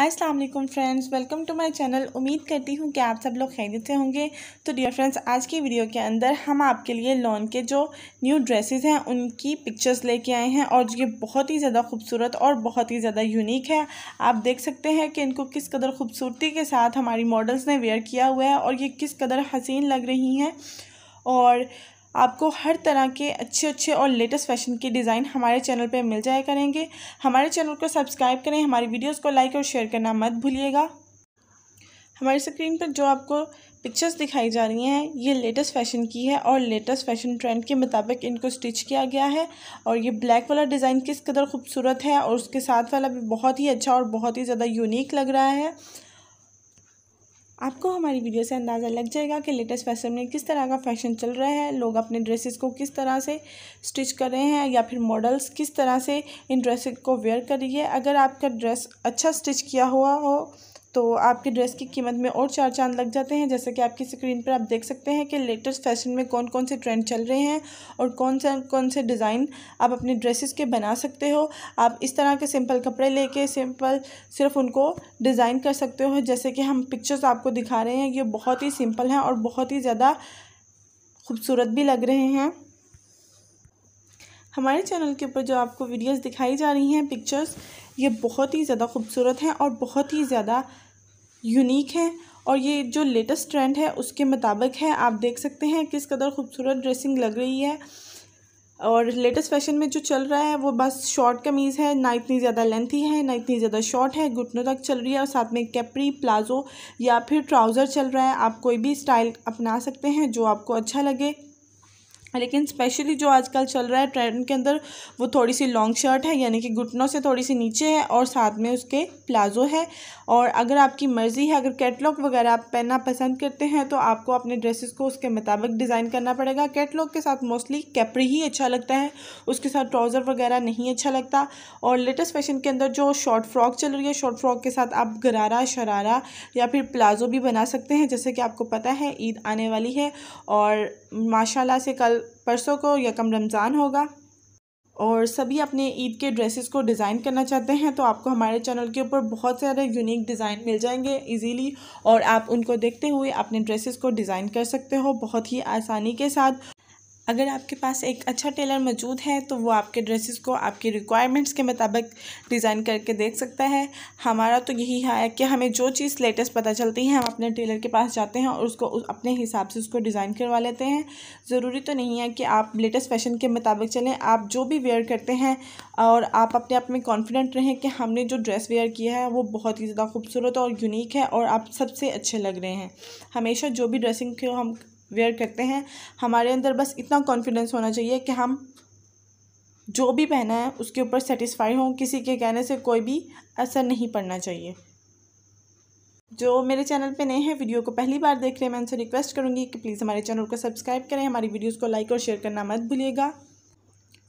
Aslam friends welcome to my channel उम्मीद करती हूँ कि आप सब लोग खैरियत से होंगे तो डियर फ्रेंड्स आज की वीडियो के अंदर हम आपके लिए लॉन के जो न्यू ड्रेसेस हैं उनकी पिक्चर्स लेके आए हैं और ये बहुत ही ज़्यादा खूबसूरत और बहुत ही ज़्यादा यूनिक है आप देख सकते हैं कि इनको किस कदर खूबसूरती के साथ हमारी मॉडल्स ने वेयर किया हुआ है और ये किस कदर हसीन लग रही हैं और आपको हर तरह के अच्छे अच्छे और लेटेस्ट फैशन के डिज़ाइन हमारे चैनल पर मिल जाया करेंगे हमारे चैनल को सब्सक्राइब करें हमारी वीडियोज़ को लाइक और शेयर करना मत भूलिएगा हमारी स्क्रीन पर जो आपको पिक्चर्स दिखाई जा रही हैं ये लेटेस्ट फैशन की है और लेटेस्ट फैशन ट्रेंड के मुताबिक इनको स्टिच किया गया है और ये ब्लैक वाला डिज़ाइन किस कदर खूबसूरत है और उसके साथ वाला भी बहुत ही अच्छा और बहुत ही ज़्यादा यूनिक लग रहा है आपको हमारी वीडियो से अंदाज़ा लग जाएगा कि लेटेस्ट फैशन में किस तरह का फैशन चल रहा है लोग अपने ड्रेसेस को किस तरह से स्टिच कर रहे हैं या फिर मॉडल्स किस तरह से इन ड्रेसेस को वेयर कर रही है अगर आपका ड्रेस अच्छा स्टिच किया हुआ हो तो आपके ड्रेस की कीमत में और चार चांद लग जाते हैं जैसे कि आपकी स्क्रीन पर आप देख सकते हैं कि लेटेस्ट फैशन में कौन कौन से ट्रेंड चल रहे हैं और कौन से कौन से डिज़ाइन आप अपने ड्रेसेस के बना सकते हो आप इस तरह के सिंपल कपड़े लेके सिंपल सिर्फ उनको डिज़ाइन कर सकते हो जैसे कि हम पिक्चर्स आपको दिखा रहे हैं ये बहुत ही सिंपल हैं और बहुत ही ज़्यादा खूबसूरत भी लग रहे हैं हमारे चैनल के ऊपर जो आपको वीडियोस दिखाई जा रही हैं पिक्चर्स ये बहुत ही ज़्यादा खूबसूरत हैं और बहुत ही ज़्यादा यूनिक हैं और ये जो लेटेस्ट ट्रेंड है उसके मुताबिक है आप देख सकते हैं किस कदर खूबसूरत ड्रेसिंग लग रही है और लेटेस्ट फैशन में जो चल रहा है वो बस शॉर्ट कमीज़ है ना इतनी ज़्यादा लेंथी है ना इतनी ज़्यादा शॉर्ट है घुटनों तक चल रही है और साथ में कैपरी प्लाजो या फिर ट्राउज़र चल रहा है आप कोई भी स्टाइल अपना सकते हैं जो आपको अच्छा लगे लेकिन स्पेशली जो आजकल चल रहा है ट्रेंड के अंदर वो थोड़ी सी लॉन्ग शर्ट है यानी कि घुटनों से थोड़ी सी नीचे है और साथ में उसके प्लाजो है और अगर आपकी मर्ज़ी है अगर कैटलॉग वगैरह आप पहनना पसंद करते हैं तो आपको अपने ड्रेसेस को उसके मुताबिक डिज़ाइन करना पड़ेगा कैटलॉग के साथ मोस्टली कैपरी ही अच्छा लगता है उसके साथ ट्राउज़र वगैरह नहीं अच्छा लगता और लेटेस्ट फैशन के अंदर जो शॉर्ट फ्रॉक चल रही है शॉर्ट फ्रॉक के साथ आप गरारा शरारा या फिर प्लाजो भी बना सकते हैं जैसे कि आपको पता है ईद आने वाली है और माशाला से कल परसों को यकम रमज़ान होगा और सभी अपने ईद के ड्रेसेस को डिज़ाइन करना चाहते हैं तो आपको हमारे चैनल के ऊपर बहुत सारे यूनिक डिज़ाइन मिल जाएंगे इजीली और आप उनको देखते हुए अपने ड्रेसेस को डिज़ाइन कर सकते हो बहुत ही आसानी के साथ अगर आपके पास एक अच्छा टेलर मौजूद है तो वो आपके ड्रेसेस को आपके रिक्वायरमेंट्स के मुताबिक डिज़ाइन करके देख सकता है हमारा तो यही है कि हमें जो चीज़ लेटेस्ट पता चलती है हम अपने टेलर के पास जाते हैं और उसको अपने हिसाब से उसको डिज़ाइन करवा लेते हैं ज़रूरी तो नहीं है कि आप लेटेस्ट फैशन के मुताबिक चलें आप जो भी वेयर करते हैं और आप अपने आप में कॉन्फिडेंट रहें कि हमने जो ड्रेस वेयर किया है वो बहुत ही ज़्यादा खूबसूरत और यूनिक है और आप सबसे अच्छे लग रहे हैं हमेशा जो भी ड्रेसिंग को हम वेयर करते हैं हमारे अंदर बस इतना कॉन्फिडेंस होना चाहिए कि हम जो भी पहना है उसके ऊपर सेटिस्फाई हों किसी के कहने से कोई भी असर नहीं पड़ना चाहिए जो मेरे चैनल पे नए हैं वीडियो को पहली बार देख रहे हैं मैं उनसे रिक्वेस्ट करूँगी कि प्लीज़ हमारे चैनल को सब्सक्राइब करें हमारी वीडियोज़ को लाइक और शेयर करना मत भूलिएगा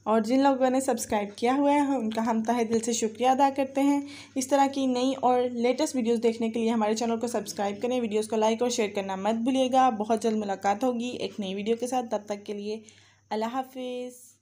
और जिन लोगों ने सब्सक्राइब किया हुआ है उनका हम तहे दिल से शुक्रिया अदा करते हैं इस तरह की नई और लेटेस्ट वीडियोस देखने के लिए हमारे चैनल को सब्सक्राइब करें वीडियोस को लाइक और शेयर करना मत भूलिएगा बहुत जल्द मुलाकात होगी एक नई वीडियो के साथ तब तक के लिए अल्लाह हाफिज़